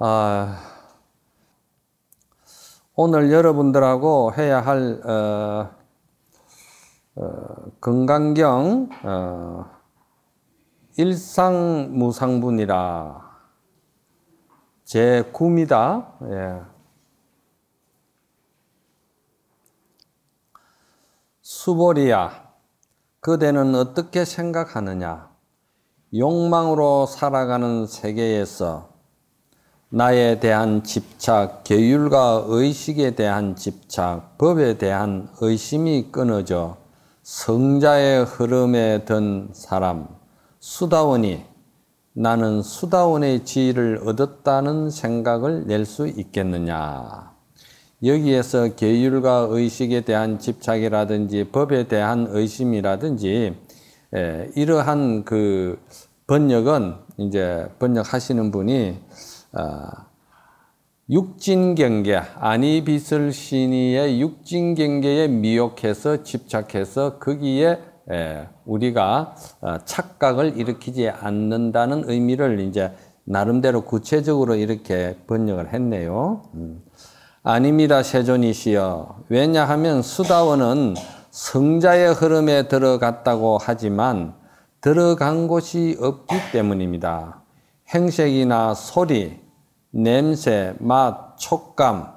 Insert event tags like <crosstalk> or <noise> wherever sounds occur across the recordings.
아, 오늘 여러분들하고 해야 할 어, 어, 건강경 어, 일상무상분이라 제 9입니다. 예. 수보리야, 그대는 어떻게 생각하느냐? 욕망으로 살아가는 세계에서 나에 대한 집착, 계율과 의식에 대한 집착, 법에 대한 의심이 끊어져 성자의 흐름에 든 사람, 수다원이 나는 수다원의 지위를 얻었다는 생각을 낼 수 있겠느냐. 여기에서 계율과 의식에 대한 집착이라든지 법에 대한 의심이라든지 예, 이러한 그 번역은 이제 번역하시는 분이 아, 육진경계 아니비슬 신이의 육진경계에 미혹해서 집착해서 거기에 우리가 어, 착각을 일으키지 않는다는 의미를 이제 나름대로 구체적으로 이렇게 번역을 했네요. 음. 아닙니다, 세존이시여. 왜냐하면 수다원은 성자의 흐름에 들어갔다고 하지만 들어간 곳이 없기 때문입니다. 행색이나 소리, 냄새, 맛, 촉감,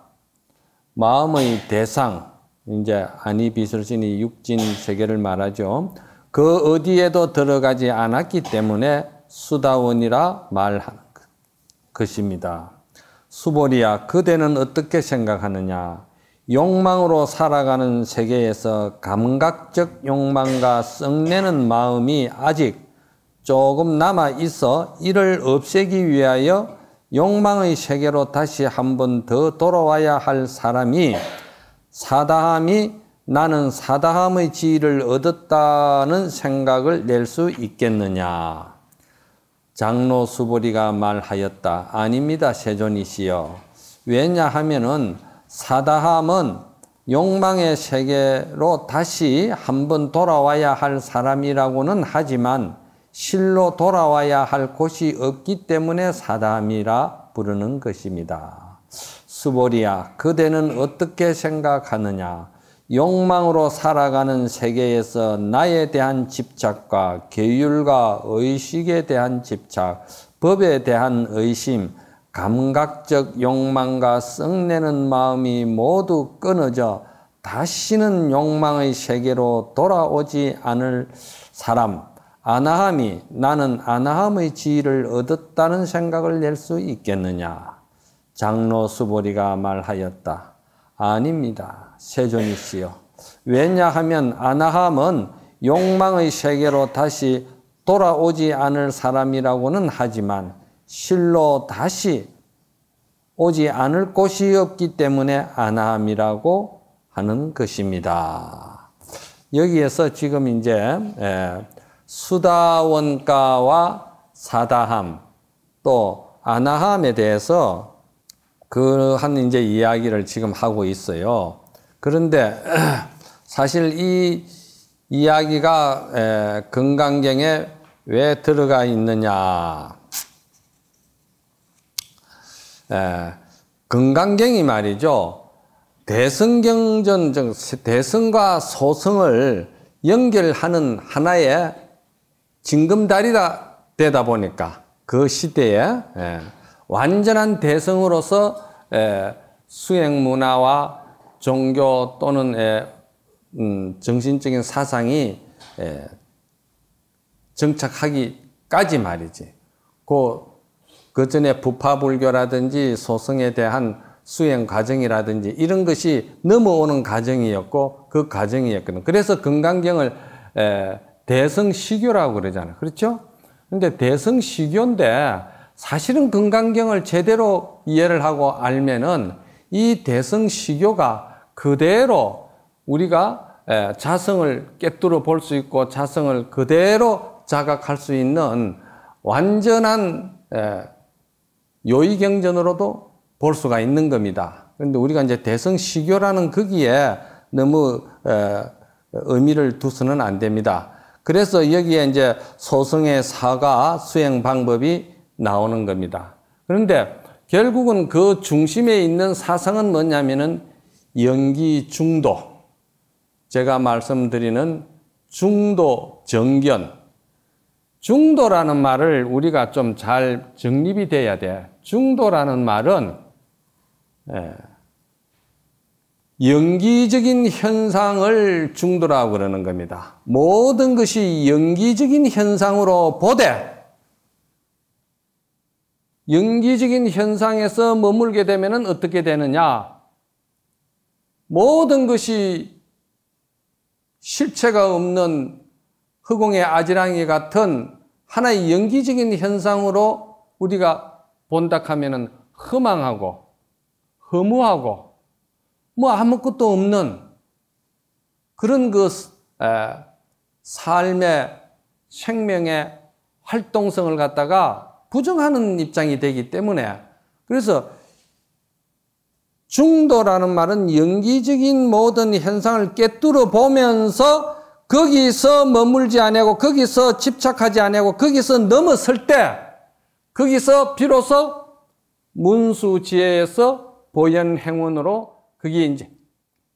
마음의 대상, 이제 아니비술 신이 육진 세계를 말하죠. 그 어디에도 들어가지 않았기 때문에 수다원이라 말하는 그, 것입니다. 수보리야, 그대는 어떻게 생각하느냐? 욕망으로 살아가는 세계에서 감각적 욕망과 썩내는 마음이 아직 조금 남아 있어 이를 없애기 위하여 욕망의 세계로 다시 한번 더 돌아와야 할 사람이 사다함이 나는 사다함의 지위를 얻었다는 생각을 낼 수 있겠느냐. 장로 수보리가 말하였다. 아닙니다, 세존이시여. 왜냐하면은 사다함은 욕망의 세계로 다시 한번 돌아와야 할 사람이라고는 하지만 실로 돌아와야 할 곳이 없기 때문에 사담이라 부르는 것입니다. 스보리아, 그대는 어떻게 생각하느냐? 욕망으로 살아가는 세계에서 나에 대한 집착과 계율과 의식에 대한 집착, 법에 대한 의심, 감각적 욕망과 썩내는 마음이 모두 끊어져 다시는 욕망의 세계로 돌아오지 않을 사람, 아나함이 나는 아나함의 지위를 얻었다는 생각을 낼 수 있겠느냐? 장로 수보리가 말하였다. 아닙니다. 세존이시여. 왜냐하면 아나함은 욕망의 세계로 다시 돌아오지 않을 사람이라고는 하지만 실로 다시 오지 않을 곳이 없기 때문에 아나함이라고 하는 것입니다. 여기에서 지금 이제 수다원가와 사다함 또 아나함에 대해서 그 한 이제 이야기를 지금 하고 있어요. 그런데 <clears throat> 사실 이 이야기가 건강경에 왜 들어가 있느냐? 건강경이 말이죠. 대승경전대승과소승을 연결하는 하나의 징금다리가 되다 보니까 그 시대에 예, 완전한 대성으로서 예, 수행 문화와 종교 또는 예, 음, 정신적인 사상이 정착하기까지 말이지. 그 전에 부파불교라든지 소성에 대한 수행 과정이라든지 이런 것이 넘어오는 과정이었고 그 과정이었거든. 그래서 건강경을 대성시교라고 그러잖아요. 그렇죠? 근데 대성시교인데 사실은 금강경을 제대로 이해를 하고 알면은 이 대성시교가 그대로 우리가 자성을 깨뜨려 볼수 있고 자성을 그대로 자각할 수 있는 완전한 요의경전으로도 볼 수가 있는 겁니다. 그런데 우리가 이제 대성시교라는 거기에 너무 의미를 두서는 안 됩니다. 그래서 여기에 이제 소승의 사가 수행 방법이 나오는 겁니다. 그런데 결국은 그 중심에 있는 사상은 뭐냐면은 연기 중도. 제가 말씀드리는 중도 정견. 중도라는 말을 우리가 좀 잘 정립이 돼야 돼. 중도라는 말은 예, 연기적인 현상을 중도라고 그러는 겁니다. 모든 것이 연기적인 현상으로 보되 연기적인 현상에서 머물게 되면 어떻게 되느냐? 모든 것이 실체가 없는 허공의 아지랑이 같은 하나의 연기적인 현상으로 우리가 본다 하면 허망하고 허무하고 뭐 아무것도 없는 그런 그 삶의 생명의 활동성을 갖다가 부정하는 입장이 되기 때문에 그래서 중도라는 말은 연기적인 모든 현상을 깨뚫어 보면서 거기서 머물지 아니고 거기서 집착하지 아니고 거기서 넘어설 때 거기서 비로소 문수지혜에서 보현 행운으로 그게 이제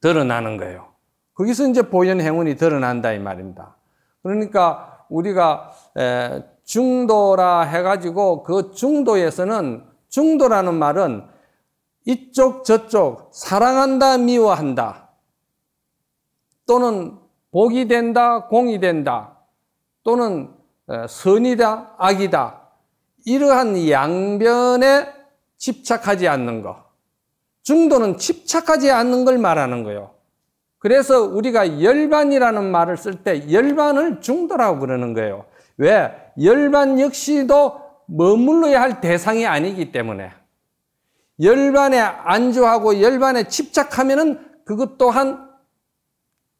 드러나는 거예요. 거기서 이제 보현 행운이 드러난다 이 말입니다. 그러니까 우리가 중도라 해가지고 그 중도에서는 중도라는 말은 이쪽 저쪽 사랑한다 미워한다 또는 복이 된다 공이 된다 또는 선이다 악이다 이러한 양변에 집착하지 않는 것 중도는 집착하지 않는 걸 말하는 거예요. 그래서 우리가 열반이라는 말을 쓸 때 열반을 중도라고 그러는 거예요. 왜? 열반 역시도 머물러야 할 대상이 아니기 때문에. 열반에 안주하고 열반에 집착하면은 그것 또한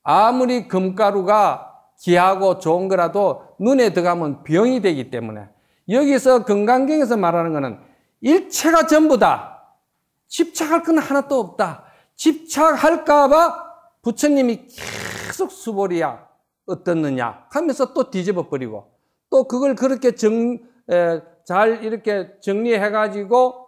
아무리 금가루가 귀하고 좋은 거라도 눈에 들어가면 병이 되기 때문에 여기서 건강경에서 말하는 것은 일체가 전부다. 집착할 건 하나도 없다. 집착할까봐 부처님이 계속 수보리야 어떻느냐 하면서 또 뒤집어 버리고 또 그걸 그렇게 정, 잘 이렇게 정리해가지고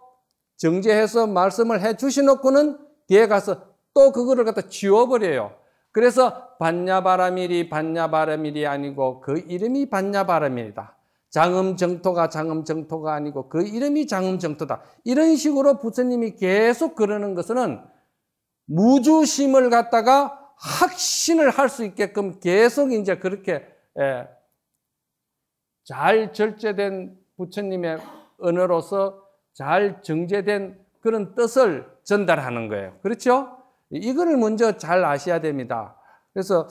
정제해서 말씀을 해 주시놓고는 뒤에 가서 또 그거를 갖다 지워버려요. 그래서 반야바라밀이 반야바라밀이 아니고 그 이름이 반야바라밀이다. 장음정토가 장음정토가 아니고 그 이름이 장음정토다. 이런 식으로 부처님이 계속 그러는 것은 무주심을 갖다가 확신을 할 수 있게끔 계속 이제 그렇게 예, 잘 절제된 부처님의 언어로서 잘 정제된 그런 뜻을 전달하는 거예요. 그렇죠? 이거를 먼저 잘 아셔야 됩니다. 그래서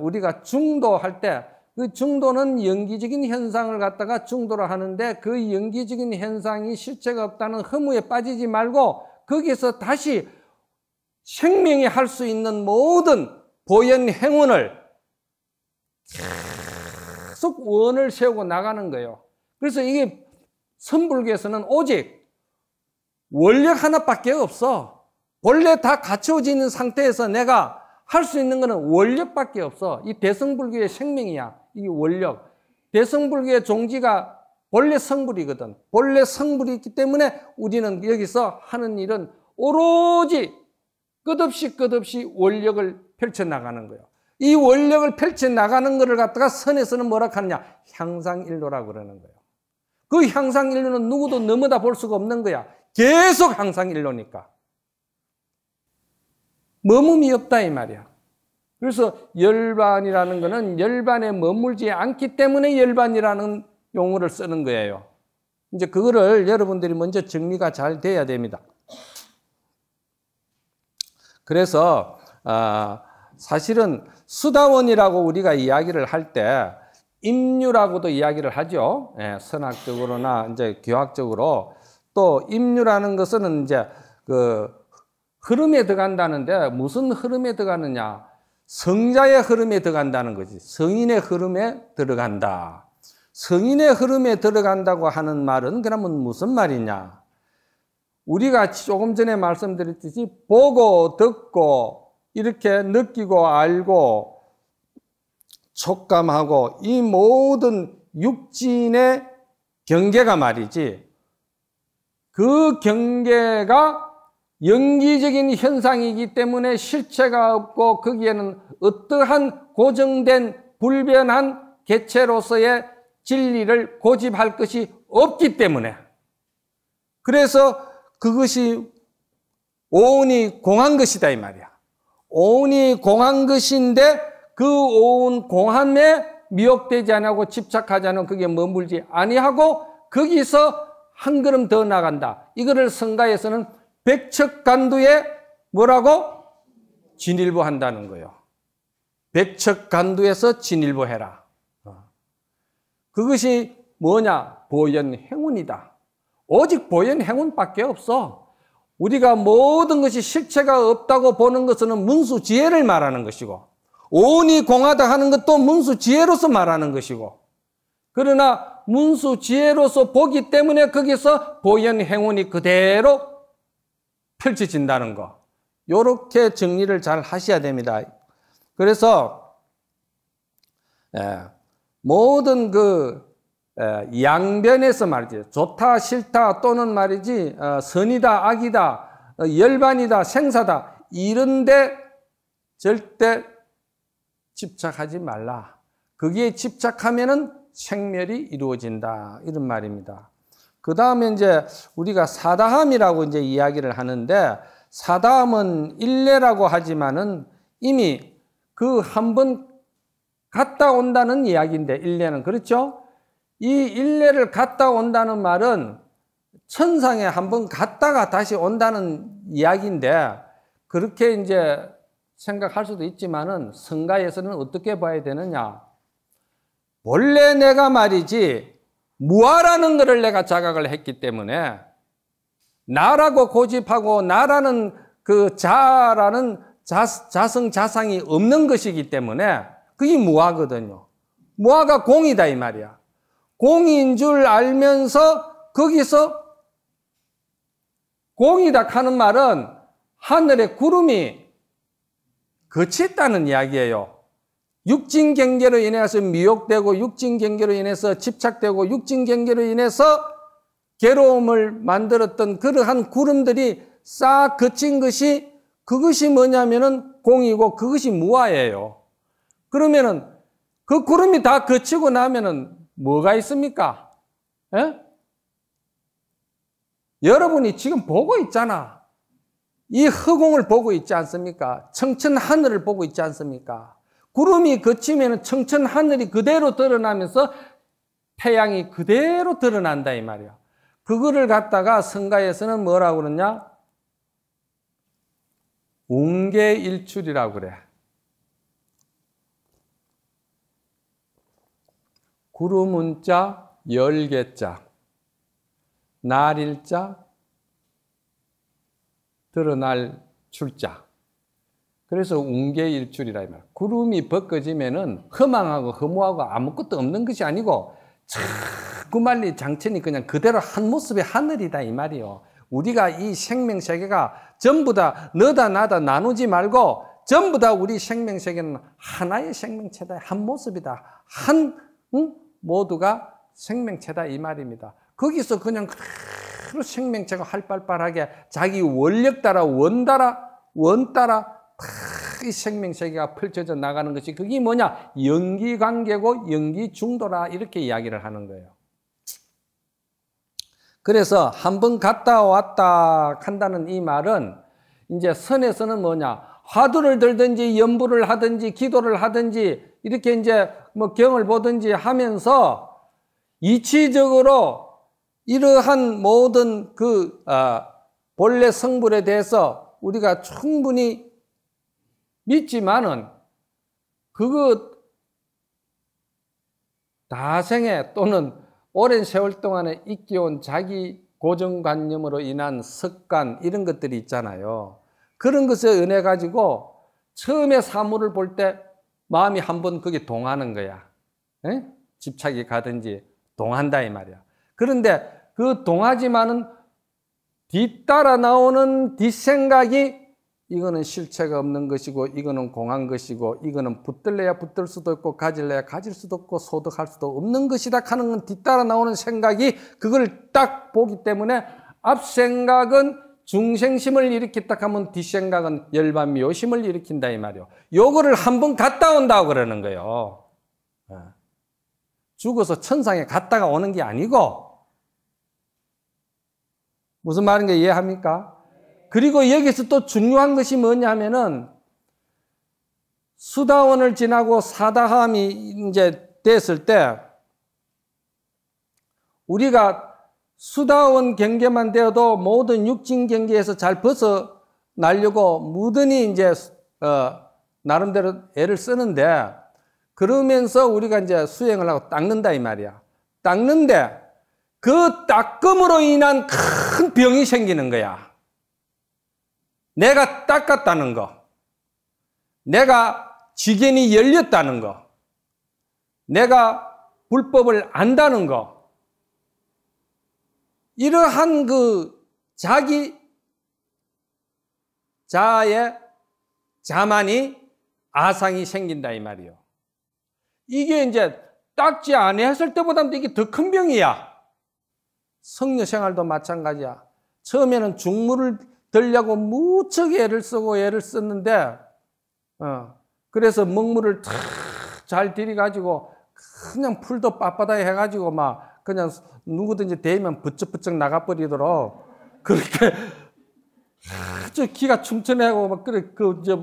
우리가 중도할 때그 중도는 연기적인 현상을 갖다가 중도로 하는데 그 연기적인 현상이 실체가 없다는 허무에 빠지지 말고 거기서 다시 생명이 할 수 있는 모든 보현 행운을 계속 원을 세우고 나가는 거예요. 그래서 이게 선불교에서는 오직 원력 하나밖에 없어. 본래 다갖춰진 상태에서 내가 할수 있는 것은 원력밖에 없어. 이 대성불교의 생명이야. 이 원력. 대성불교의 종지가 본래 성불이거든. 본래 성불이 있기 때문에 우리는 여기서 하는 일은 오로지 끝없이 끝없이 원력을 펼쳐나가는 거예요. 이 원력을 펼쳐나가는 것을 갖다가 선에서는 뭐라 하느냐? 향상일로라고 그러는 거예요. 그 향상일로는 누구도 넘어다 볼 수가 없는 거야. 계속 향상일로니까. 머뭄이 없다 이 말이야. 그래서 열반이라는 것은 열반에 머물지 않기 때문에 열반이라는 용어를 쓰는 거예요. 이제 그거를 여러분들이 먼저 정리가 잘 돼야 됩니다. 그래서 아, 사실은 수다원이라고 우리가 이야기를 할 때임류라고도 이야기를 하죠. 예, 선학적으로나 이제 교학적으로 또임류라는 것은 이제 그 흐름에 들어간다는데 무슨 흐름에 들어가느냐? 성자의 흐름에 들어간다는 거지. 성인의 흐름에 들어간다. 성인의 흐름에 들어간다고 하는 말은 그러면 무슨 말이냐? 우리가 조금 전에 말씀드렸듯이 보고 듣고 이렇게 느끼고 알고 촉감하고 이 모든 육진의 경계가 말이지 그 경계가 연기적인 현상이기 때문에 실체가 없고 거기에는 어떠한 고정된 불변한 개체로서의 진리를 고집할 것이 없기 때문에 그래서 그것이 오온이 공한 것이다 이 말이야. 오온이 공한 것인데 그 오온 공함에 미혹되지 않고 냐 집착하지 않고 그게 머물지 아니하고 거기서 한 걸음 더 나간다. 이거를 성가에서는 백척간두에 뭐라고? 진일보 한다는 거예요. 백척간두에서 진일보해라. 어. 그것이 뭐냐? 보현 행운이다. 오직 보현 행운밖에 없어. 우리가 모든 것이 실체가 없다고 보는 것은 문수 지혜를 말하는 것이고, 오이 공하다 하는 것도 문수 지혜로서 말하는 것이고, 그러나 문수 지혜로서 보기 때문에 거기서 보현 행운이 그대로 펼쳐진다는 거. 요렇게 정리를 잘 하셔야 됩니다. 그래서 예, 모든 그 예, 양변에서 말이죠. 좋다, 싫다 또는 말이지 어, 선이다, 악이다, 어, 열반이다, 생사다 이런데 절대 집착하지 말라. 거기에 집착하면은 생멸이 이루어진다 이런 말입니다. 그 다음에 이제 우리가 사다함이라고 이제 이야기를 하는데 사다함은 일례라고 하지만은 이미 그 한 번 갔다 온다는 이야기인데 일례는 그렇죠? 이 일례를 갔다 온다는 말은 천상에 한 번 갔다가 다시 온다는 이야기인데 그렇게 이제 생각할 수도 있지만은 성가에서는 어떻게 봐야 되느냐? 원래 내가 말이지 무아라는 것을 내가 자각을 했기 때문에 나라고 고집하고 나라는 그 자라는 자, 자성 자상이 없는 것이기 때문에 그게 무아거든요. 무아가 공이다 이 말이야. 공인 줄 알면서 거기서 공이다 하는 말은 하늘의 구름이 거쳤다는 이야기예요. 육진 경계로 인해서 미혹되고 육진 경계로 인해서 집착되고 육진 경계로 인해서 괴로움을 만들었던 그러한 구름들이 싹 그친 것이 그것이 뭐냐면은 공이고 그것이 무아예요 그러면은 그 구름이 다 그치고 나면은 뭐가 있습니까? 에? 예? 여러분이 지금 보고 있잖아. 이 허공을 보고 있지 않습니까? 청천 하늘을 보고 있지 않습니까? 구름이 그치면 청천 하늘이 그대로 드러나면서 태양이 그대로 드러난다 이 말이야. 그거를 갖다가 성가에서는 뭐라고 그러냐? 웅계일출이라고 그래. 구름문자 열개자 날일자 드러날 출자 그래서 운계일출이라 이 말. 구름이 벗겨지면은 허망하고 허무하고 아무것도 없는 것이 아니고 자구말리 장천이 그냥 그대로 한 모습의 하늘이다 이 말이요. 우리가 이 생명 세계가 전부 다 너다 나다 나누지 말고 전부 다 우리 생명 세계는 하나의 생명체다 한 모습이다 한 응? 모두가 생명체다 이 말입니다. 거기서 그냥 그대로 생명체가 활발발하게 자기 원력 따라 원 따라 원 따라 이생명체계가 펼쳐져 나가는 것이 그게 뭐냐? 연기 관계고 연기 중도라 이렇게 이야기를 하는 거예요. 그래서 한 번 갔다 왔다 한다는 이 말은 이제 선에서는 뭐냐? 화두를 들든지 연부를 하든지 기도를 하든지 이렇게 이제 뭐 경을 보든지 하면서 이치적으로 이러한 모든 그 아, 본래 성불에 대해서 우리가 충분히 믿지만은 그거 다생애 또는 오랜 세월 동안에 익혀온 자기 고정관념으로 인한 습관 이런 것들이 있잖아요. 그런 것에 은혜 가지고 처음에 사물을 볼 때 마음이 한 번 거기 동하는 거야. 에? 집착이 가든지 동한다 이 말이야. 그런데 그 동하지만은 뒤따라 나오는 뒷생각이 이거는 실체가 없는 것이고 이거는 공한 것이고 이거는 붙들래야 붙들 수도 있고 가질래야 가질 수도 없고 소득할 수도 없는 것이다 하는 건 뒤따라 나오는 생각이 그걸 딱 보기 때문에 앞 생각은 중생심을 일으켰다 하면 뒷 생각은 열반미심을 일으킨다 이 말이요. 요거를 한번 갔다 온다고 그러는 거예요. 예. 죽어서 천상에 갔다가 오는 게 아니고 무슨 말인가 이해합니까? 그리고 여기서 또 중요한 것이 뭐냐면은 수다원을 지나고 사다함이 이제 됐을 때 우리가 수다원 경계만 되어도 모든 육진 경계에서 잘 벗어나려고 무던히 이제 어, 나름대로 애를 쓰는데 그러면서 우리가 이제 수행을 하고 닦는다 이 말이야. 닦는데 그 닦음으로 인한 큰 병이 생기는 거야. 내가 닦았다는 거, 내가 지견이 열렸다는 거, 내가 불법을 안다는 거, 이러한 그 자기 자아의 자만이 아상이 생긴다 이 말이요. 이게 이제 닦지 안 했을 때보다는 이게 더 큰 병이야. 성녀 생활도 마찬가지야. 처음에는 중물을 들려고 무척 애를 쓰고 애를 썼는데, 어, 그래서 먹물을 탁 잘 들이가지고 그냥 풀도 빳빳하 해가지고 막 그냥 누구든지 대면 부쩍부쩍 나가버리도록 그렇게 아주 기가 춤추네하고 막 그래 그 이제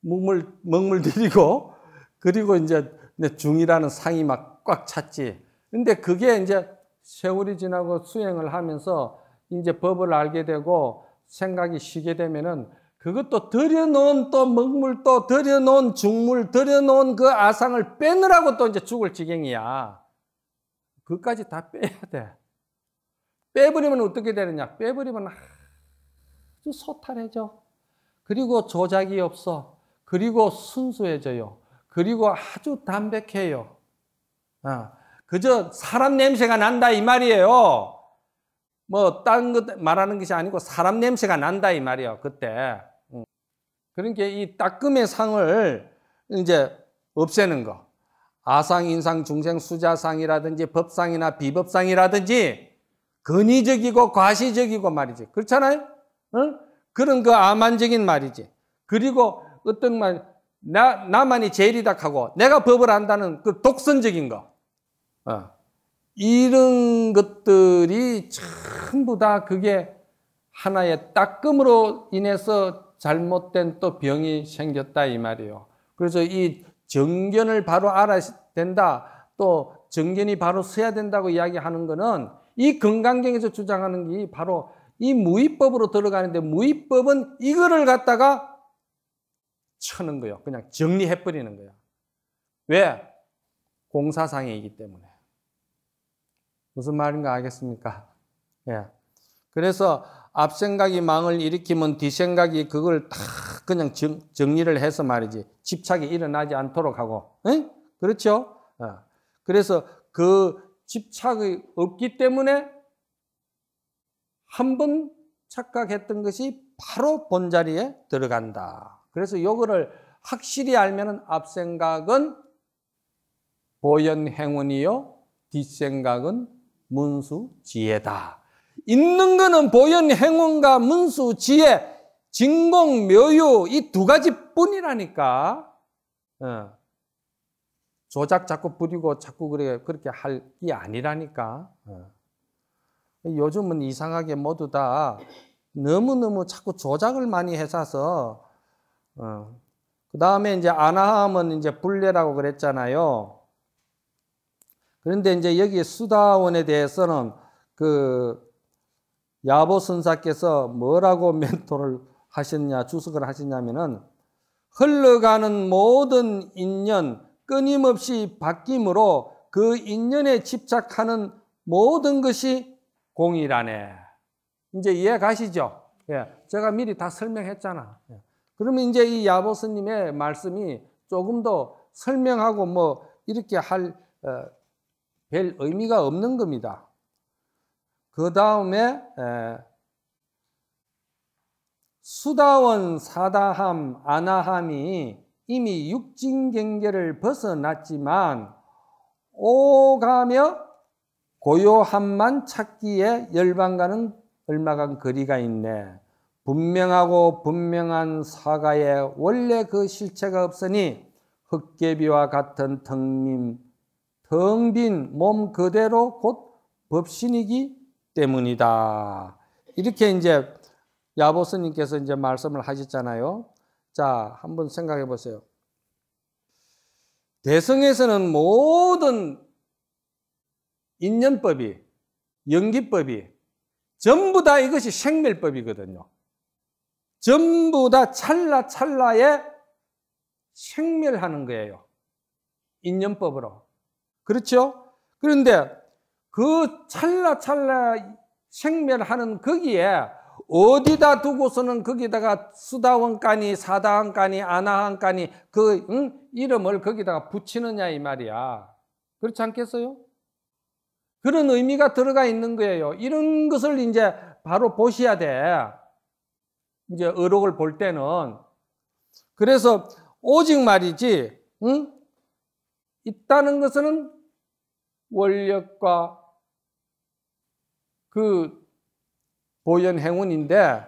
먹물 먹물 들이고 그리고 이제 중이라는 상이 막 꽉 찼지. 근데 그게 이제 세월이 지나고 수행을 하면서 이제 법을 알게 되고 생각이 쉬게 되면은 그것도 들여놓은 또 먹물 또 들여놓은 중물 들여놓은 그 아상을 빼느라고 또 이제 죽을 지경이야. 그까지 다 빼야 돼. 빼버리면 어떻게 되느냐? 빼버리면 아주 소탈해져. 그리고 조작이 없어. 그리고 순수해져요. 그리고 아주 담백해요. 아, 그저 사람 냄새가 난다 이 말이에요. 뭐딴것 말하는 것이 아니고 사람 냄새가 난다 이 말이에요. 그때. 음. 그러니까 이 따끔의 상을 이제 없애는 거. 아상, 인상, 중생, 수자상이라든지 법상이나 비법상이라든지 근위적이고 과시적이고 말이지. 그렇잖아요? 응? 어? 그런 그 아만적인 말이지. 그리고 어떤 말, 나, 나만이 제일이다 하고 내가 법을 안다는 그 독선적인 거. 어. 이런 것들이 전부 다 그게 하나의 따끔으로 인해서 잘못된 또 병이 생겼다 이 말이에요. 그래서 이 정견을 바로 알아야 된다. 또 정견이 바로 서야 된다고 이야기하는 것은 이 건강경에서 주장하는 게 바로 이 무의법으로 들어가는데 무의법은 이거를 갖다가 쳐는 거예요. 그냥 정리해버리는 거예요 왜? 공사상이기 때문에. 무슨 말인가 알겠습니까? 예. 그래서 앞 생각이 망을 일으키면 뒤 생각이 그걸 다 그냥 정, 정리를 해서 말이지 집착이 일어나지 않도록 하고, 에? 그렇죠? 어. 그래서 그 집착이 없기 때문에 한 번 착각했던 것이 바로 본자리에 들어간다. 그래서 요거를 확실히 알면은 앞 생각은 보현 행운이요, 뒷 생각은 문수, 지혜다. 있는 거는 보현 행운과 문수, 지혜, 진공, 묘유 이 두 가지 뿐이라니까. 어. 조작 자꾸 부리고 자꾸 그래 그렇게 할 게 아니라니까. 어. 요즘은 이상하게 모두 다 너무너무 자꾸 조작을 많이 해서 어. 그 다음에 이제 아나함은 이제 불례라고 그랬잖아요. 그런데 이제 여기 수다원에 대해서는 그 야보 선사께서 뭐라고 <laughs> 멘토를 하셨냐, 주석을 하셨냐면은 흘러가는 모든 인연 끊임없이 바뀜으로 그 인연에 집착하는 모든 것이 공이라네. 이제 이해 가시죠? 예. 제가 미리 다 설명했잖아. 예. 그러면 이제 이 야보스님의 말씀이 조금 더 설명하고 뭐 이렇게 할 어, 별 의미가 없는 겁니다. 그 다음에 수다원 사다함 아나함이 이미 육진 경계를 벗어났지만 오가며 고요함만 찾기에 열방과는 얼마간 거리가 있네. 분명하고 분명한 사가에 원래 그 실체가 없으니 흑개비와 같은 텅님 텅빈몸 그대로 곧 법신이기 때문이다. 이렇게 이제 야보스님께서 이제 말씀을 하셨잖아요. 자, 한번 생각해 보세요. 대성에서는 모든 인연법이, 연기법이 전부 다 이것이 생멸법이거든요. 전부 다 찰나찰나에 생멸하는 거예요. 인연법으로. 그렇죠? 그런데 그 찰나찰나 생멸하는 거기에 어디다 두고서는 거기다가 수다원간이 사다원간이 아나원간이 그 응? 이름을 거기다가 붙이느냐 이 말이야 그렇지 않겠어요? 그런 의미가 들어가 있는 거예요 이런 것을 이제 바로 보셔야 돼 이제 어록을 볼 때는 그래서 오직 말이지 응? 있다는 것은 원력과 그 보현 행운인데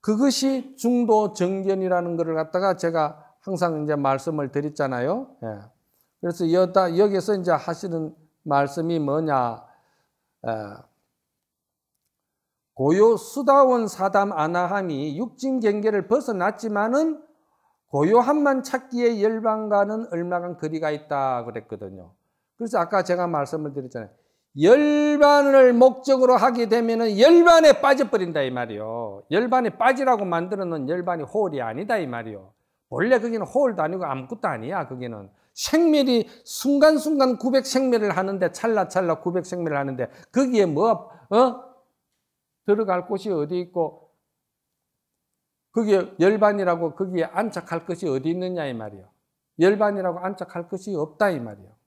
그것이 중도 정견이라는 것을 갖다가 제가 항상 이제 말씀을 드렸잖아요. 예. 그래서 여다 여기서 이제 하시는 말씀이 뭐냐? 예. 고요 수다원 사담 아나함이 육진 경계를 벗어났지만은 고요함만 찾기에 열방과는 얼마간 거리가 있다 그랬거든요. 그래서 아까 제가 말씀을 드렸잖아요. 열반을 목적으로 하게 되면 열반에 빠져버린다 이 말이요. 열반에 빠지라고 만들어 놓은 열반이 호흡이 아니다 이 말이요. 원래 거기는 호흡도 아니고 아무것도 아니야. 거기는 생멸이 순간순간 900 생멸을 하는데 찰나찰나 900 생멸을 하는데 거기에 뭐 어? 들어갈 곳이 어디 있고 거기에 열반이라고 거기에 안착할 것이 어디 있느냐 이 말이요. 열반이라고 안착할 것이 없다 이 말이요.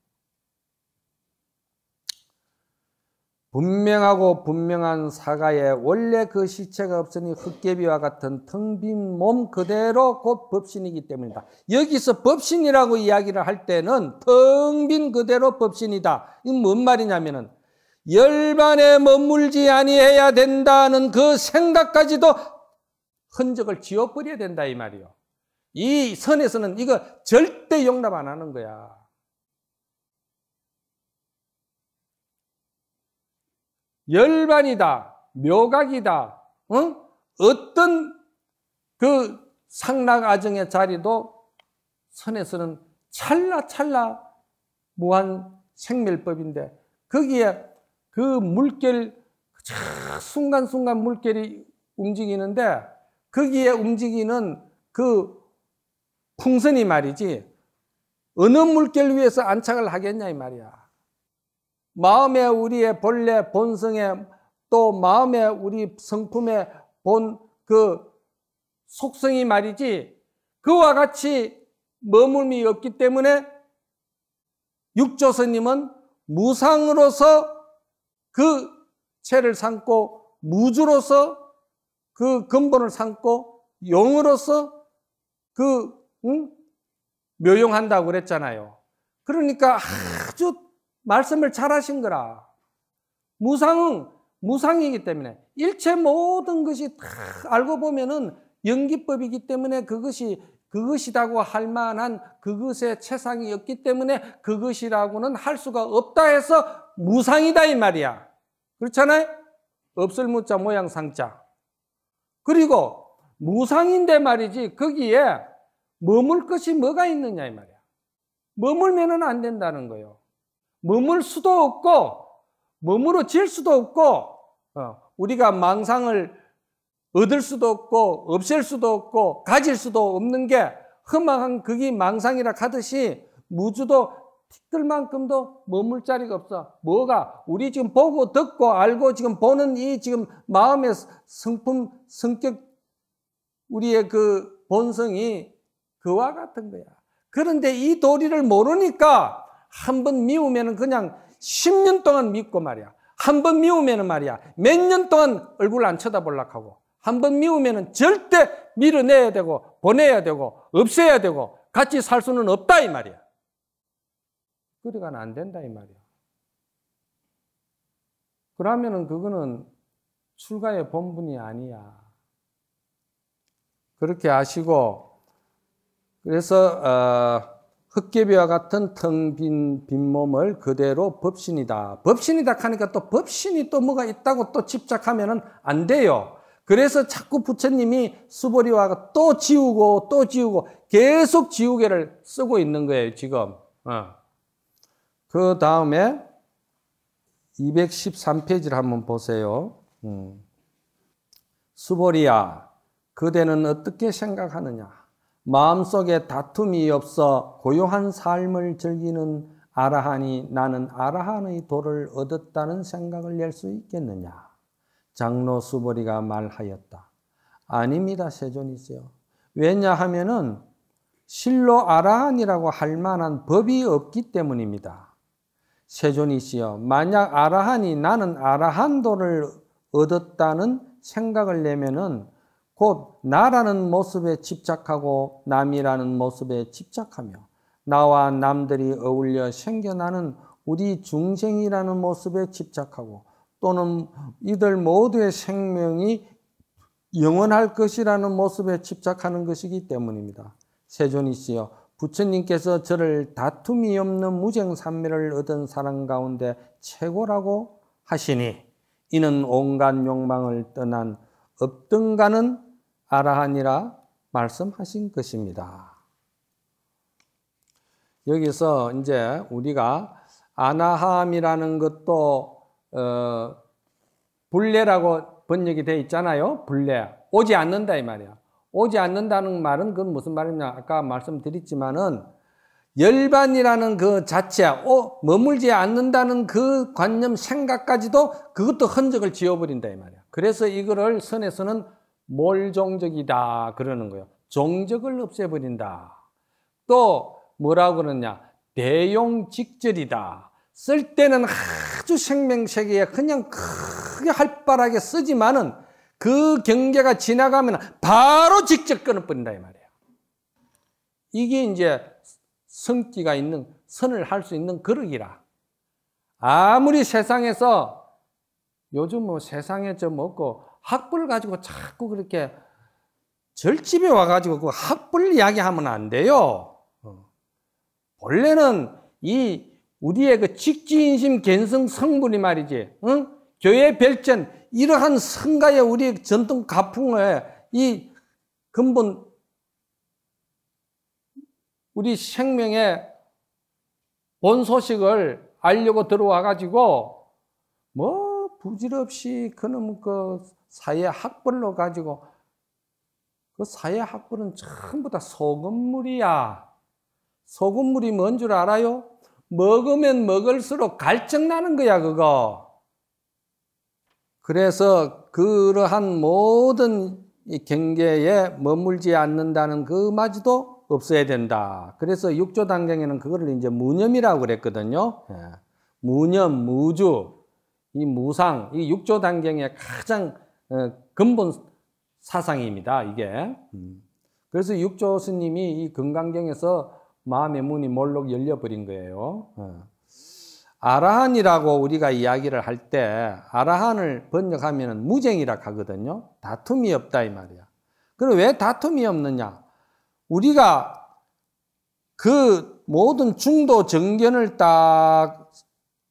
분명하고 분명한 사과에 원래 그 시체가 없으니 흑개비와 같은 텅빈 몸 그대로 곧 법신이기 때문이다. 여기서 법신이라고 이야기를 할 때는 텅빈 그대로 법신이다. 이건 뭔 말이냐면은 열반에 머물지 아니해야 된다는 그 생각까지도 흔적을 지워버려야 된다 이 말이요. 이 선에서는 이거 절대 용납 안 하는 거야. 열반이다, 묘각이다, 응? 어떤 그 상락아정의 자리도 선에서는 찰나찰나 무한 생멸법인데 거기에 그 물결 순간순간 물결이 움직이는데 거기에 움직이는 그 풍선이 말이지 어느 물결 위에서 안착을 하겠냐 이 말이야. 마음의 우리의 본래 본성에 또마음의 우리 성품의본 그 속성이 말이지 그와 같이 머물미 없기 때문에 육조선님은 무상으로서 그 체를 삼고 무주로서 그 근본을 삼고 용으로서 그 응? 묘용한다고 그랬잖아요. 그러니까 아주 말씀을 잘하신 거라. 무상은 무상이기 때문에 일체 모든 것이 다 알고 보면은 연기법이기 때문에 그것이 그것이라고 할 만한 그것의 최상이 없기 때문에 그것이라고는 할 수가 없다 해서 무상이다 이 말이야. 그렇잖아요? 없을 무자 모양 상자. 그리고 무상인데 말이지 거기에 머물 것이 뭐가 있느냐 이 말이야. 머물면은 안 된다는 거예요. 머물 수도 없고 머무러질 수도 없고 어, 우리가 망상을 얻을 수도 없고 없앨 수도 없고 가질 수도 없는 게 허망한 그게 망상이라 하듯이 무주도 티끌만큼도 머물 자리가 없어. 뭐가 우리 지금 보고 듣고 알고 지금 보는 이 지금 마음의 성품 성격 우리의 그 본성이 그와 같은 거야. 그런데 이 도리를 모르니까 한번 미우면 그냥 10년 동안 믿고 말이야. 한 번 미우면 말이야. 몇 년 동안 얼굴 안 쳐다볼라 하고. 한 번 미우면 절대 밀어내야 되고, 보내야 되고, 없애야 되고, 같이 살 수는 없다, 이 말이야. 그래가는 안 된다, 이 말이야. 그러면은 그거는 출가의 본분이 아니야. 그렇게 아시고, 그래서, 어, 흑개비와 같은 텅 빈 빈몸을 그대로 법신이다. 법신이다 하니까 또 법신이 또 뭐가 있다고 또집착하면안 돼요. 그래서 자꾸 부처님이 수보리와 또 지우고 또 지우고 계속 지우개를 쓰고 있는 거예요, 지금. 어. 그 다음에 213페이지를 한번 보세요. 음. 수보리야, 그대는 어떻게 생각하느냐? 마음속에 다툼이 없어 고요한 삶을 즐기는 아라하니 나는 아라한의 도를 얻었다는 생각을 낼 수 있겠느냐? 장로 수보리가 말하였다. 아닙니다, 세존이세요. 왜냐하면은 실로 아라한이라고 할 만한 법이 없기 때문입니다. 세존이시여, 만약 아라한이 나는 아라한도를 얻었다는 생각을 내면은 곧 나라는 모습에 집착하고 남이라는 모습에 집착하며 나와 남들이 어울려 생겨나는 우리 중생이라는 모습에 집착하고 또는 이들 모두의 생명이 영원할 것이라는 모습에 집착하는 것이기 때문입니다 세존이시여 부처님께서 저를 다툼이 없는 무쟁삼매를 얻은 사람 가운데 최고라고 하시니 이는 온갖 욕망을 떠난 업등가는 아라하니라 말씀하신 것입니다. 여기서 이제 우리가 아나함이라는 것도 어, 불례라고 번역이 돼 있잖아요. 불례 오지 않는다 이 말이야. 오지 않는다는 말은 그건 무슨 말이냐? 아까 말씀드렸지만은 열반이라는 그 자체, 어, 머물지 않는다는 그 관념 생각까지도 그것도 흔적을 지워버린다 이 말이야. 그래서 이거를 선에서는 몰종적이다 그러는 거예요. 종적을 없애버린다. 또 뭐라고 그러냐? 대용 직절이다. 쓸 때는 아주 생명세계에 그냥 크게 활발하게 쓰지만은 그 경계가 지나가면 바로 직접 끊어버린다 이 말이에요. 이게 이제 성기가 있는 선을 할 수 있는 그릇이라. 아무리 세상에서 요즘 뭐 세상에 저 먹고 학벌 가지고 자꾸 그렇게 절집에 와가지고 그학벌 이야기하면 안 돼요. 원래는 어. 이 우리의 그 직지인심 갠성 성분이 말이지, 응? 교회 별전 이러한 성가의 우리 전통 가풍의 이 근본 우리 생명의 본 소식을 알려고 들어와 가지고 뭐 부질없이 그놈 그 사회 학벌로 가지고 그 사회 학벌은 전부 다 소금물이야. 소금물이 뭔 줄 알아요? 먹으면 먹을수록 갈증 나는 거야, 그거. 그래서 그러한 모든 경계에 머물지 않는다는 그마저도 없어야 된다. 그래서 육조 단경에는 그거를 이제 무념이라고 그랬거든요. 예. 무념, 무주, 이 무상, 이육조 단경의 가장 예, 근본 사상입니다. 이게. 음. 그래서 육조 스님이 이 금강경에서 마음의 문이 몰록 열려버린 거예요. 예. 아라한이라고 우리가 이야기를 할 때 아라한을 번역하면 무쟁이라 하거든요. 다툼이 없다 이 말이야. 그럼 왜 다툼이 없느냐? 우리가 그 모든 중도 정견을 딱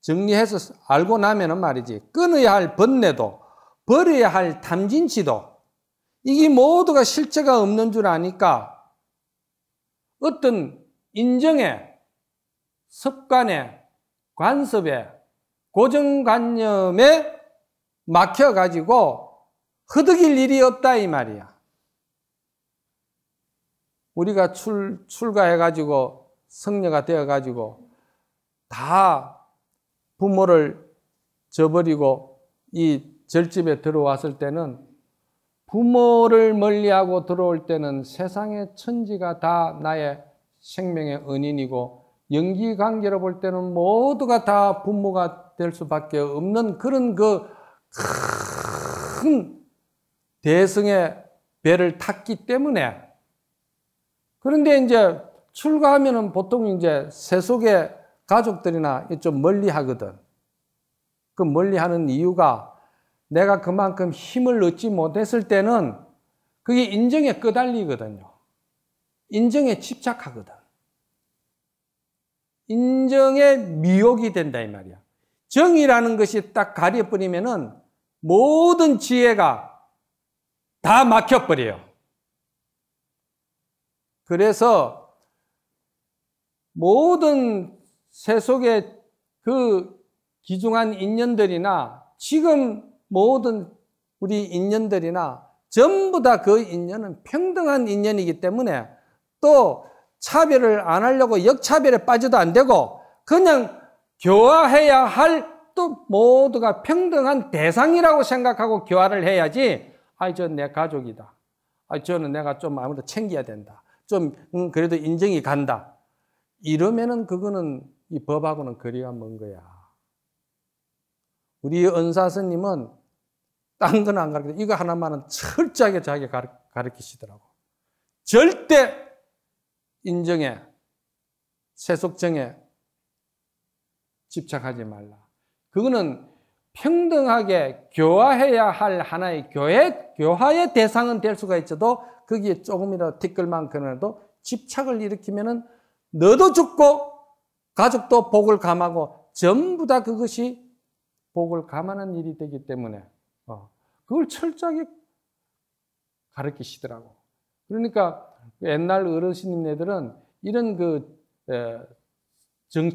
정리해서 알고 나면은 말이지 끊어야 할 번뇌도 버려야 할 탐진 지도, 이게 모두가 실체가 없는 줄 아니까 어떤 인정에 습관에 관습에 고정관념에 막혀가지고 허덕일 일이 없다 이 말이야. 우리가 출, 출가해가지고 성녀가 되어가지고 다 부모를 저버리고 이 절집에 들어왔을 때는 부모를 멀리하고 들어올 때는 세상의 천지가 다 나의 생명의 은인이고 연기 관계로 볼 때는 모두가 다 부모가 될 수밖에 없는 그런 그 큰 대승의 배를 탔기 때문에 그런데 이제 출가하면은 보통 이제 세속의 가족들이나 좀 멀리 하거든. 그 멀리 하는 이유가 내가 그만큼 힘을 얻지 못했을 때는 그게 인정에 끄달리거든요. 인정에 집착하거든. 인정에 미혹이 된다 이 말이야. 정이라는 것이 딱 가려버리면은 모든 지혜가 다 막혀버려요. 그래서 모든 세속의 그 기중한 인연들이나 지금 모든 우리 인연들이나 전부 다 그 인연은 평등한 인연이기 때문에 또 차별을 안 하려고 역차별에 빠져도 안 되고 그냥 교화해야 할 또 모두가 평등한 대상이라고 생각하고 교화를 해야지 아이 저내 가족이다. 아 저는 내가 좀 아무래도 챙겨야 된다. 좀 음, 그래도 인정이 간다. 이러면은 그거는 이 법하고는 거리가 먼 거야. 우리 은사스님은 딴건안 가르쳐. 이거 하나만은 철저하게 자기가 가르치시더라고. 절대 인정에, 세속정에 집착하지 말라. 그거는 평등하게 교화해야 할 하나의 교회, 교화의 대상은 될 수가 있어도 거기에 조금이라도 티끌만큼이라도 집착을 일으키면은 너도 죽고 가족도 복을 감하고 전부 다 그것이 복을 감하는 일이 되기 때문에 어, 그걸 철저하게 가르치시더라고. 그러니까 그 옛날 어르신님네들은 이런 그 정,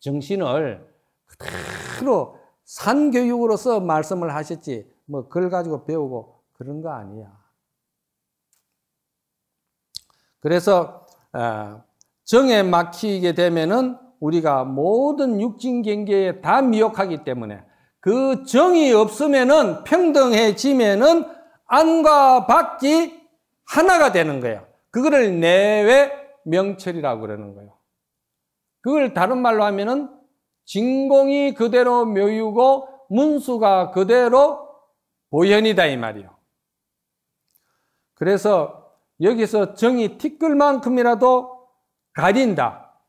정신을 그대로 산교육으로서 말씀을 하셨지 뭐 그걸 가지고 배우고 그런 거 아니야. 그래서 정에 막히게 되면은 우리가 모든 육진 경계에 다 미혹하기 때문에 그 정이 없으면은 평등해지면은 안과 밖이 하나가 되는 거예요. 그거를 내외 명철이라고 그러는 거예요. 그걸 다른 말로 하면은 진공이 그대로 묘유고 문수가 그대로 보현이다 이 말이요. 그래서 여기서 정이 티끌만큼이라도 가린다.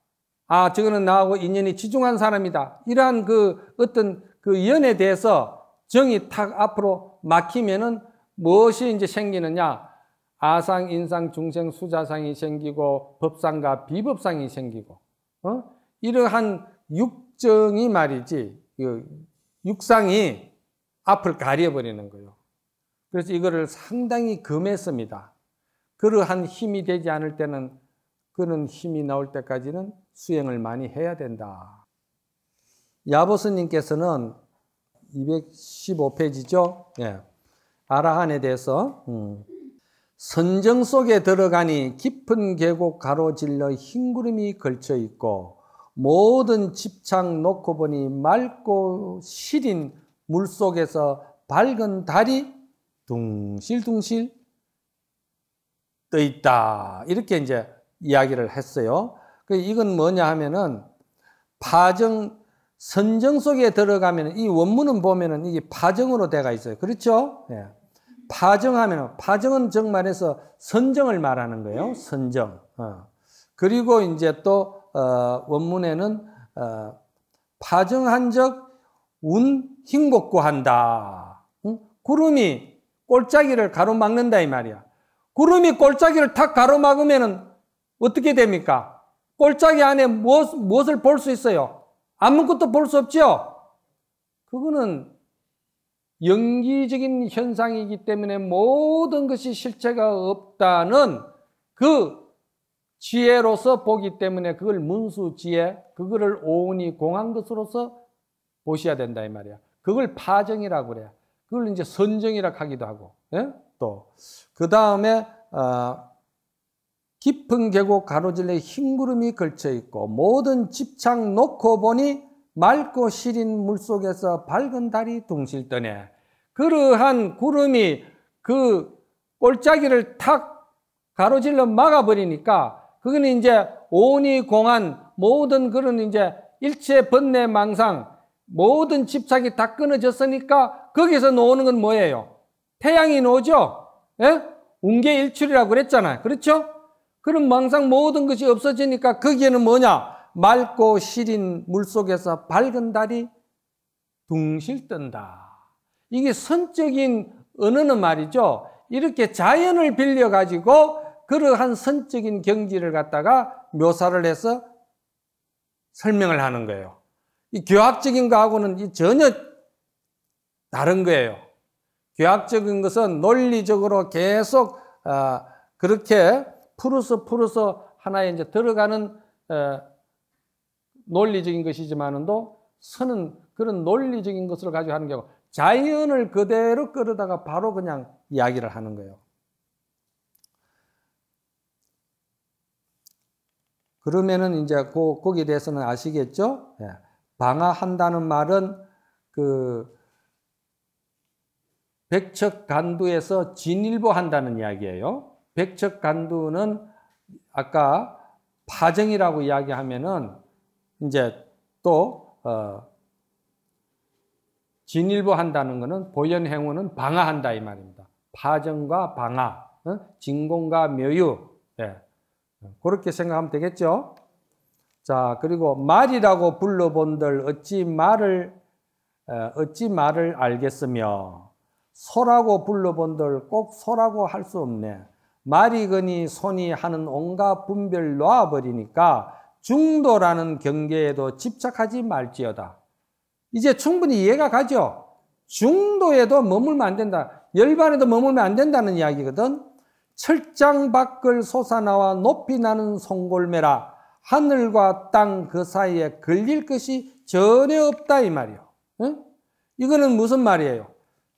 아, 저거는 나하고 인연이 지중한 사람이다. 이러한 그 어떤 그 연에 대해서 정이 탁 앞으로 막히면은 무엇이 이제 생기느냐? 아상, 인상, 중생, 수자상이 생기고 법상과 비법상이 생기고 어? 이러한 육정이 말이지 그 육상이 앞을 가려버리는 거예요. 그래서 이거를 상당히 금했습니다. 그러한 힘이 되지 않을 때는 그런 힘이 나올 때까지는 수행을 많이 해야 된다. 야보스님께서는 215페이지죠. 예. 아라한에 대해서 음. 선정 속에 들어가니 깊은 계곡 가로질러 흰 구름이 걸쳐 있고 모든 집창 놓고 보니 맑고 시린 물 속에서 밝은 달이 둥실둥실 떠 있다. 이렇게 이제 이야기를 했어요. 그 이건 뭐냐 하면은 파정 선정 속에 들어가면 이 원문은 보면은 이게 파정으로 돼가 있어요. 그렇죠? 예. 파정하면 파정은 정말에서 선정을 말하는 거예요. 선정. 어. 그리고 이제 또 어, 원문에는 어, 파정한적 운행곡구한다 응? 구름이 꼴짜기를 가로막는다 이 말이야. 구름이 꼴짜기를 탁 가로막으면은 어떻게 됩니까? 꼴짜기 안에 무엇, 무엇을 볼 수 있어요? 아무것도 볼 수 없죠? 그거는 연기적인 현상이기 때문에 모든 것이 실체가 없다는 그 지혜로서 보기 때문에 그걸 문수 지혜, 그거를 오온이 공한 것으로서 보셔야 된다 이 말이야. 그걸 파정이라고 그래. 그걸 이제 선정이라 하기도 하고. 예? 또그 다음에 어, 깊은 계곡 가로질에 흰구름이 걸쳐 있고 모든 집창 놓고 보니 맑고 시린 물 속에서 밝은 달이 둥실떠네. 그러한 구름이 그 꼴짜기를 탁 가로질러 막아버리니까 그거는 이제 온이 공한 모든 그런 이제 일체 번뇌 망상 모든 집착이 다 끊어졌으니까 거기서 노는건 뭐예요? 태양이 노죠 예? 운계 일출이라고 그랬잖아요. 그렇죠? 그럼 망상 모든 것이 없어지니까 거기에는 뭐냐? 맑고 시린 물 속에서 밝은 달이 둥실 뜬다. 이게 선적인 언어는 말이죠. 이렇게 자연을 빌려가지고 그러한 선적인 경지를 갖다가 묘사를 해서 설명을 하는 거예요. 이 교학적인 거하고는 전혀 다른 거예요. 교학적인 것은 논리적으로 계속 어, 그렇게 풀어서 풀어서 하나의 이제 들어가는 어, 논리적인 것이지만은도 선은 그런 논리적인 것을 가지고 하는 경우 자연을 그대로 끌어다가 바로 그냥 이야기를 하는 거예요. 그러면은 이제 그 거기에 대해서는 아시겠죠? 예. 방아한다는 말은 그 백척 간두에서 진일보한다는 이야기예요. 백척 간두는 아까 파정이라고 이야기하면은 이제 또 어, 진일보한다는 것은 보현 행운은 방아한다 이 말입니다. 파정과 방아, 어? 진공과 묘유, 예. 그렇게 생각하면 되겠죠. 자 그리고 말이라고 불러본들 어찌 말을 에, 어, 어찌 말을 알겠으며 소라고 불러본들 꼭 소라고 할 수 없네. 말이거니 손이 하는 온갖 분별 놓아버리니까 중도라는 경계에도 집착하지 말지어다. 이제 충분히 이해가 가죠? 중도에도 머물면 안 된다. 열반에도 머물면 안 된다는 이야기거든. 철장 밖을 솟아나와 높이 나는 송골매라 하늘과 땅 그 사이에 걸릴 것이 전혀 없다 이 말이요. 응? 이거는 무슨 말이에요?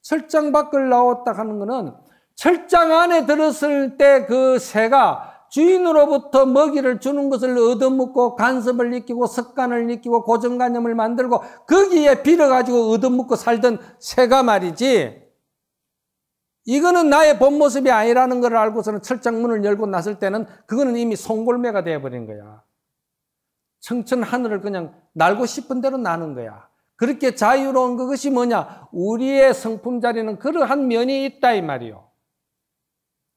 철장 밖을 나왔다 하는 거는 철장 안에 들었을 때 그 새가 주인으로부터 먹이를 주는 것을 얻어먹고 간섭을 느끼고 습관을 느끼고 고정관념을 만들고 거기에 빌어가지고 얻어먹고 살던 새가 말이지 이거는 나의 본 모습이 아니라는 걸 알고서는 철장 문을 열고 났을 때는 그거는 이미 송골매가 되어버린 거야. 청천 하늘을 그냥 날고 싶은 대로 나는 거야. 그렇게 자유로운 그것이 뭐냐? 우리의 성품 자리는 그러한 면이 있다 이 말이요.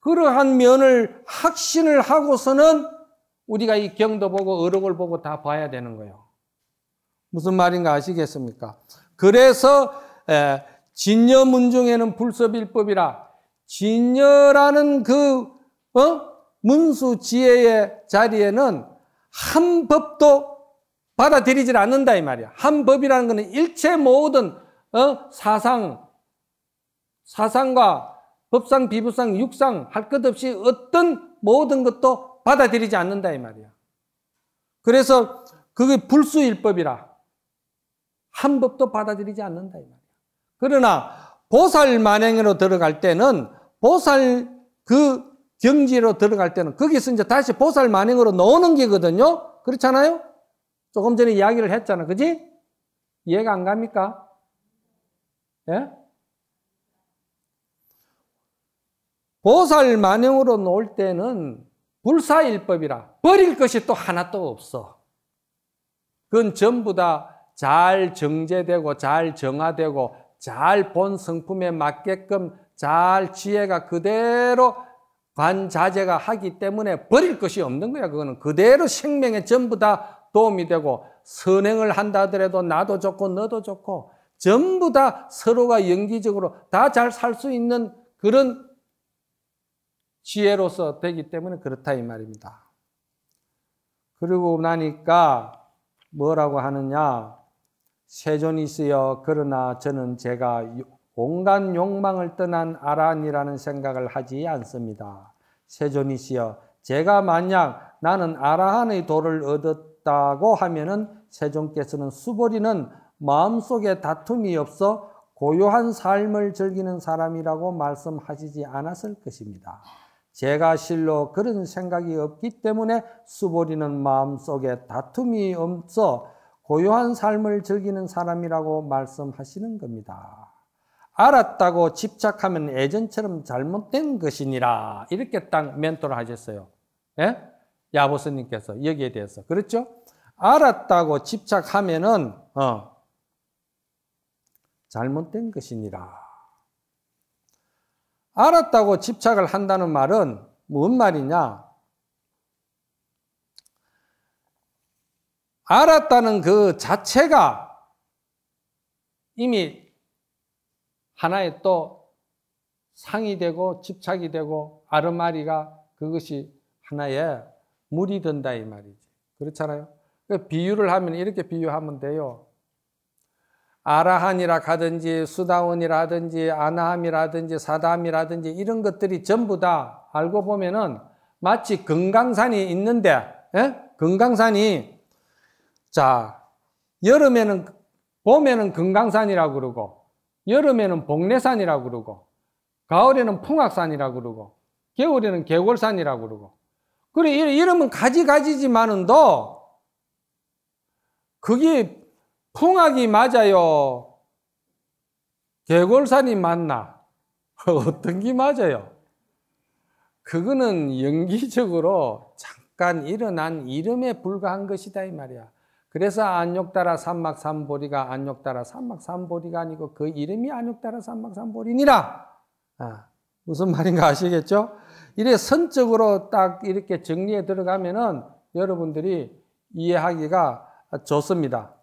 그러한 면을 확신을 하고서는 우리가 이 경도 보고 어록을 보고 다 봐야 되는 거예요. 무슨 말인가 아시겠습니까? 그래서 진여 문중에는 불서빌법이라 진여라는 그 어? 문수 지혜의 자리에는 한 법도 받아들이질 않는다 이 말이야. 한 법이라는 것은 일체 모든 어? 사상 사상과 법상, 비부상, 육상 할 것 없이 어떤 모든 것도 받아들이지 않는다 이 말이야. 그래서 그게 불수일법이라 한 법도 받아들이지 않는다 이 말이야. 그러나 보살 만행으로 들어갈 때는 보살 그 경지로 들어갈 때는 거기서 이제 다시 보살 만행으로 나는 게거든요. 그렇잖아요? 조금 전에 이야기를 했잖아. 그지? 이해가 안 갑니까? 예? 보살 만용으로 놓을 때는 불사일법이라 버릴 것이 또 하나도 없어. 그건 전부 다 잘 정제되고 잘 정화되고 잘 본 성품에 맞게끔 잘 지혜가 그대로 관자재가 하기 때문에 버릴 것이 없는 거야. 그거는 그대로 생명에 전부 다 도움이 되고 선행을 한다 더라도 나도 좋고 너도 좋고 전부 다 서로가 연기적으로 다 잘 살 수 있는 그런 지혜로서 되기 때문에 그렇다 이 말입니다. 그리고 나니까 뭐라고 하느냐? 세존이 있여 그러나 저는 제가 온갖 욕망을 떠난 아란이라는 생각을 하지 않습니다. 세존이 있여 제가 만약 나는 아라한의 도를 얻었다고 하면은 세존께서는 수보리는 마음속에 다툼이 없어 고요한 삶을 즐기는 사람이라고 말씀하시지 않았을 것입니다. 제가 실로 그런 생각이 없기 때문에 수보리는 마음속에 다툼이 없어 고요한 삶을 즐기는 사람이라고 말씀하시는 겁니다. 알았다고 집착하면 예전처럼 잘못된 것이니라. 이렇게 딱 멘토를 하셨어요. 예? 야보스님께서 여기에 대해서. 그렇죠? 알았다고 집착하면은, 어, 잘못된 것이니라. 알았다고 집착을 한다는 말은 뭔 말이냐? 알았다는 그 자체가 이미 하나의 또 상이 되고 집착이 되고 아르마리가 그것이 하나의 물이 된다 이 말이지. 그렇잖아요. 그 비유를 하면 이렇게 비유하면 돼요. 아라한이라 하든지 수다원이라든지 아나함이라든지 사담이라든지 이런 것들이 전부 다 알고 보면은 마치 금강산이 있는데 예? 금강산이 자 여름에는 봄에는 금강산이라고 그러고 여름에는 복례산이라고 그러고 가을에는 풍악산이라고 그러고 겨울에는 개골산이라고 그러고 그래 이름은 가지가지지만은도 그게 풍악이 맞아요? 개골산이 맞나? <laughs> 어떤 게 맞아요? 그거는 연기적으로 잠깐 일어난 이름에 불과한 것이다 이 말이야. 그래서 안욕따라 삼막삼보리가 안욕따라 삼막삼보리가 아니고 그 이름이 안욕따라 삼막삼보리니라. 아, 무슨 말인가 아시겠죠? 이래 선적으로 딱 이렇게 정리에 들어가면은 여러분들이 이해하기가 좋습니다.